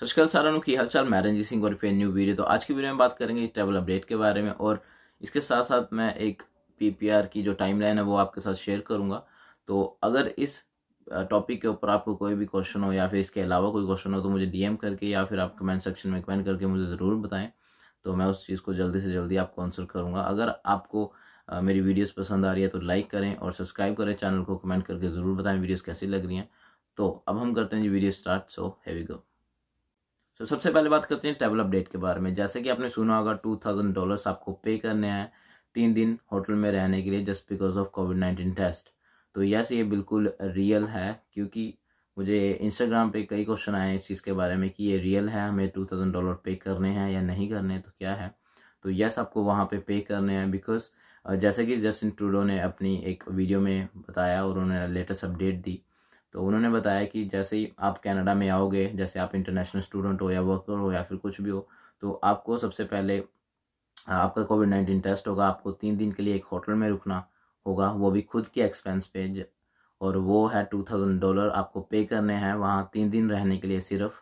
सचकल सारों की हालचाल मैं रंजीत सिंह और न्यू वीडियो तो आज की वीडियो में बात करेंगे ट्रैवल अपडेट के बारे में और इसके साथ साथ मैं एक पीपीआर की जो टाइमलाइन है वो आपके साथ शेयर करूंगा तो अगर इस टॉपिक के ऊपर आपको कोई भी क्वेश्चन हो या फिर इसके अलावा कोई क्वेश्चन हो तो मुझे डीएम करके या फिर आप कमेंट सेक्शन में कमेंट करके मुझे ज़रूर बताएं तो मैं उस चीज़ को जल्दी से जल्दी आपको आंसर करूँगा अगर आपको मेरी वीडियोस पसंद आ रही है तो लाइक करें और सब्सक्राइब करें चैनल को कमेंट करके ज़रूर बताएं वीडियोस कैसी लग रही हैं तो अब हम करते हैं जी वीडियो स्टार्ट सो हैवी गो सो so, सबसे पहले बात करते हैं ट्रेवल अपडेट के बारे में जैसे कि आपने सुना होगा टू थाउजेंड डॉलर आपको पे करने हैं तीन दिन होटल में रहने के लिए just because of COVID nineteen test तो यस ये बिल्कुल रियल है क्योंकि मुझे इंस्टाग्राम पे कई क्वेश्चन आए इस चीज़ के बारे में कि ये रियल है हमें टू थाउजेंड डॉलर पे करने हैं या नहीं करने तो क्या है तो यस आपको वहाँ पे पे करने हैं बिकॉज जैसे कि जस्टिन ट्रूडो ने अपनी एक वीडियो में बताया और उन्होंने लेटेस्ट अपडेट दी तो उन्होंने बताया कि जैसे ही आप कनाडा में आओगे जैसे आप इंटरनेशनल स्टूडेंट हो या वर्कर हो या फिर कुछ भी हो तो आपको सबसे पहले आपका कोविड नाइन्टीन टेस्ट होगा आपको तीन दिन के लिए एक होटल में रुकना होगा वो भी खुद के एक्सपेंस पे और वो है टू थाउजेंड डॉलर आपको पे करने हैं वहाँ तीन दिन रहने के लिए सिर्फ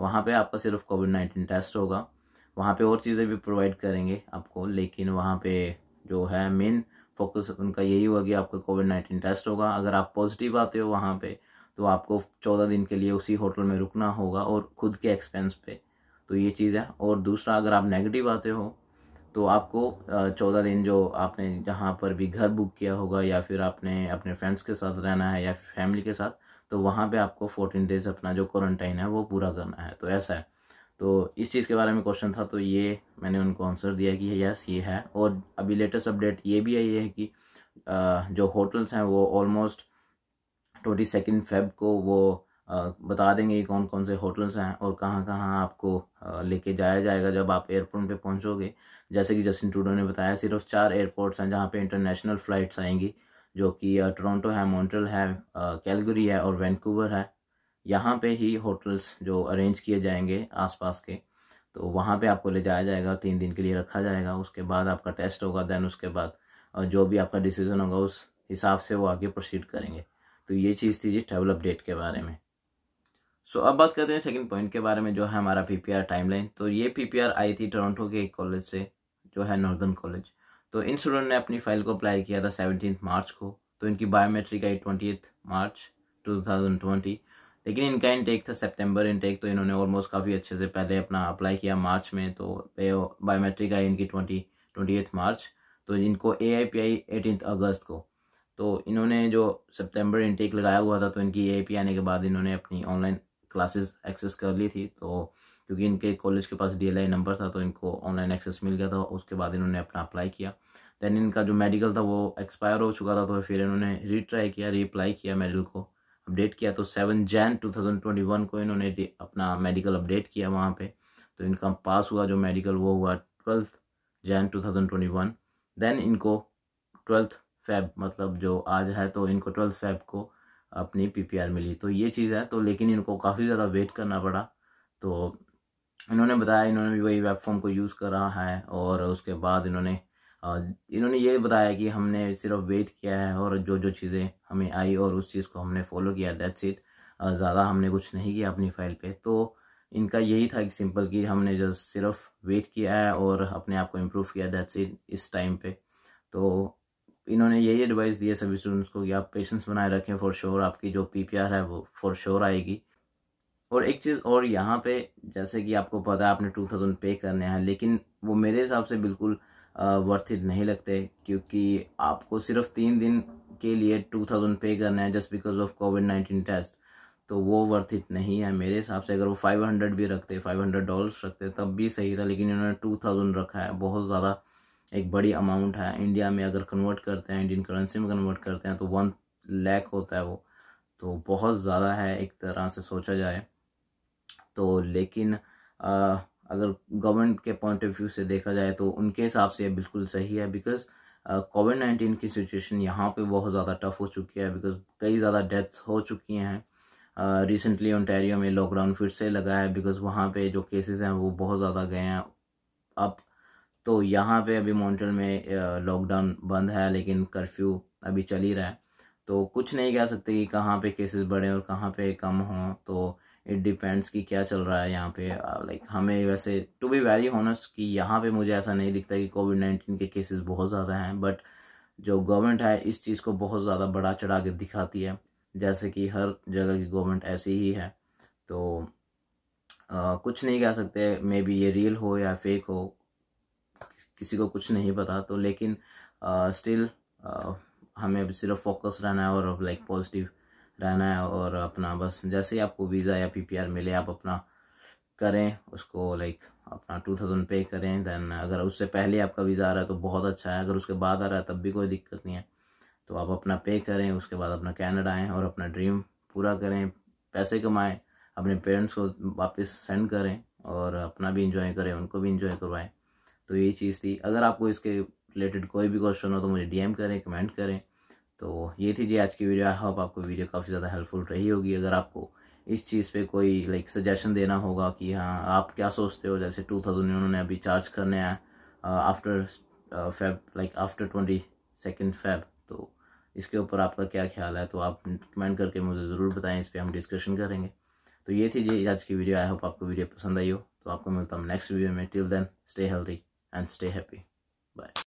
वहाँ पे आपका सिर्फ कोविड नाइन्टीन टेस्ट होगा वहाँ पे और चीज़ें भी प्रोवाइड करेंगे आपको लेकिन वहाँ पे जो है मेन फोकस उनका यही होगा कि आपका कोविड नाइन्टीन टेस्ट होगा अगर आप पॉजिटिव आते हो वहाँ पे तो आपको चौदह दिन के लिए उसी होटल में रुकना होगा और खुद के एक्सपेंस पे तो ये चीज़ है और दूसरा अगर आप नेगेटिव आते हो तो आपको चौदह दिन जो आपने जहाँ पर भी घर बुक किया होगा या फिर आपने अपने फ्रेंड्स के साथ रहना है या फैमिली के साथ तो वहाँ पे आपको फोर्टीन डेज अपना जो क्वारंटाइन है वो पूरा करना है तो ऐसा है तो इस चीज़ के बारे में क्वेश्चन था तो ये मैंने उनको आंसर दिया कि यस ये है और अभी लेटेस्ट अपडेट ये भी आई है कि जो होटल्स हैं वो ऑलमोस्ट ट्वेंटी सेकेंड फेब को वो बता देंगे कौन कौन से होटल्स हैं और कहाँ कहाँ आपको लेके जाया जाएगा जब आप एयरपोर्ट पे पहुँचोगे जैसे कि जस्टिन ट्रूडो ने बताया सिर्फ चार एयरपोर्ट्स हैं जहाँ पे इंटरनेशनल फ़्लाइट्स आएंगी जो कि टोरंटो है मॉन्ट्रल है कैलगरी है और वैंकूवर है यहाँ पे ही होटल्स जो अरेंज किए जाएंगे आसपास के तो वहाँ पे आपको ले जाया जाएगा तीन दिन के लिए रखा जाएगा उसके बाद आपका टेस्ट होगा देन उसके बाद जो भी आपका डिसीज़न होगा उस हिसाब से वो आगे प्रोसीड करेंगे तो ये चीज़ थी जी ट्रैवल अपडेट के बारे में सो so, अब बात करते हैं सेकंड पॉइंट के बारे में जो है हमारा पीपीआर टाइमलाइन तो ये पीपीआर आई थी टोरंटो के एक कॉलेज से जो है नॉर्दर्न कॉलेज तो इन स्टूडेंट ने अपनी फाइल को अप्लाई किया था सेवनटीन मार्च को तो इनकी बायोमेट्रिक आई twenty March two thousand twenty लेकिन इनका इनटेक था सेप्टेम्बर इनटेक तो इन्होंने ऑलमोस्ट काफ़ी अच्छे से पहले अपना अप्लाई किया मार्च में तो बायोमेट्रिक आई इनकी ट्वेंटी ट्वेंटी मार्च तो इनको ए आई पी आई एटीन अगस्त को तो इन्होंने जो सितंबर इनटेक लगाया हुआ था तो इनकी ए आने के बाद इन्होंने अपनी ऑनलाइन क्लासेस एक्सेस कर ली थी तो क्योंकि इनके कॉलेज के पास डी नंबर था तो इनको ऑनलाइन एक्सेस मिल गया था उसके बाद इन्होंने अपना अप्लाई किया दैन इनका जो मेडिकल था वो एक्सपायर हो चुका था तो फिर इन्होंने रीट्राई किया रीअप्लाई किया मेडिकल को अपडेट किया तो सेवन जैन वन को इन्होंने अपना मेडिकल अपडेट किया वहाँ पे तो इनका पास हुआ जो मेडिकल वो हुआ ट्वेल्थ जैन वन देन इनको ट्वेल्थ फेब मतलब जो आज है तो इनको ट्वेल्थ फेब को अपनी पीपीआर मिली तो ये चीज़ है तो लेकिन इनको काफ़ी ज़्यादा वेट करना पड़ा तो इन्होंने बताया इन्होंने भी वही फॉर्म को यूज़ करा है और उसके बाद इन्होंने इन्होंने ये बताया कि हमने सिर्फ वेट किया है और जो जो चीज़ें हमें आई और उस चीज़ को हमने फॉलो किया दैट्स इट ज़्यादा हमने कुछ नहीं किया अपनी फाइल पे तो इनका यही था कि सिंपल कि हमने जस्ट सिर्फ वेट किया है और अपने आप को इम्प्रूव किया दैट्स इट इस टाइम पे तो इन्होंने यही एडवाइस दी है सभी स्टूडेंट्स को कि आप पेशेंस बनाए रखें फॉर श्योर आपकी जो पीपीआर है वो फॉर श्योर आएगी और एक चीज़ और यहाँ पे जैसे कि आपको पता है आपने टू थाउजेंड पे करने हैं लेकिन वो मेरे हिसाब से बिल्कुल वर्थ इट नहीं लगते क्योंकि आपको सिर्फ तीन दिन के लिए टू थाउजेंड पे करने हैं just because of COVID nineteen test तो वो वर्थ इट नहीं है मेरे हिसाब से अगर वो फाइव हंड्रेड भी रखते फाइव हंड्रेड डॉलर्स रखते तब भी सही था लेकिन इन्होंने टू थाउजेंड रखा है बहुत ज़्यादा एक बड़ी अमाउंट है इंडिया में अगर कन्वर्ट करते हैं इंडियन करेंसी में कन्वर्ट करते हैं तो वन लैख होता है वो तो बहुत ज़्यादा है एक तरह से सोचा जाए तो लेकिन आ, अगर गवर्नमेंट के पॉइंट ऑफ व्यू से देखा जाए तो उनके हिसाब से बिल्कुल सही है बिकॉज कोविड नाइन्टीन की सिचुएशन यहाँ पे बहुत ज़्यादा टफ हो चुकी है बिकॉज कई ज़्यादा डेथ्स हो चुकी हैं रिसेंटली ओंटेरियो में लॉकडाउन फिर से लगा है बिकॉज वहाँ पे जो केसेस हैं वो बहुत ज़्यादा गए हैं अब तो यहाँ पे अभी मॉन्ट्रियल में लॉकडाउन बंद है लेकिन कर्फ्यू अभी चल ही रहा है तो कुछ नहीं कह सकते कि कहाँ पे केसेस बढ़े और कहाँ पे कम हों तो इट डिपेंड्स कि क्या चल रहा है यहाँ पे लाइक हमें वैसे टू बी वेरी ऑनेस्ट कि यहाँ पे मुझे ऐसा नहीं दिखता कि कोविड नाइन्टीन के केसेस बहुत ज़्यादा हैं बट जो गवर्नमेंट है इस चीज़ को बहुत ज़्यादा बढ़ा चढ़ा के दिखाती है जैसे कि हर जगह की गवर्नमेंट ऐसी ही है तो आ, कुछ नहीं कह सकते मे बी ये रियल हो या फेक हो किसी को कुछ नहीं पता तो लेकिन स्टिल हमें सिर्फ फोकस रहना है और लाइक पॉजिटिव रहना है और अपना बस जैसे ही आपको वीज़ा या पीपीआर मिले आप अपना करें उसको लाइक अपना टू थाउजेंड पे करें दैन अगर उससे पहले आपका वीज़ा आ रहा है तो बहुत अच्छा है अगर उसके बाद आ रहा है तब भी कोई दिक्कत नहीं है तो आप अपना पे करें उसके बाद अपना कैनेडा आएँ और अपना ड्रीम पूरा करें पैसे कमाएँ अपने पेरेंट्स को वापस सेंड करें और अपना भी इंजॉय करें उनको भी इंजॉय करवाएं तो ये चीज़ थी अगर आपको इसके रिलेटेड कोई भी क्वेश्चन हो तो मुझे डीएम करें कमेंट करें तो ये थी जी आज की वीडियो आई होप आपको वीडियो काफ़ी ज़्यादा हेल्पफुल रही होगी अगर आपको इस चीज़ पे कोई लाइक सजेशन देना होगा कि हाँ आप क्या सोचते हो जैसे टू थाउजेंड उन्होंने अभी चार्ज करने हैं after Feb like after twenty second Feb तो इसके ऊपर आपका क्या ख्याल है तो आप कमेंट करके मुझे ज़रूर बताएं इस पर हम डिस्कशन करेंगे तो ये थी जी आज की वीडियो आई होप आपको वीडियो पसंद आई हो तो आपको मिलता हूँ नेक्स्ट वीडियो में till then stay healthy and stay happy. Bye.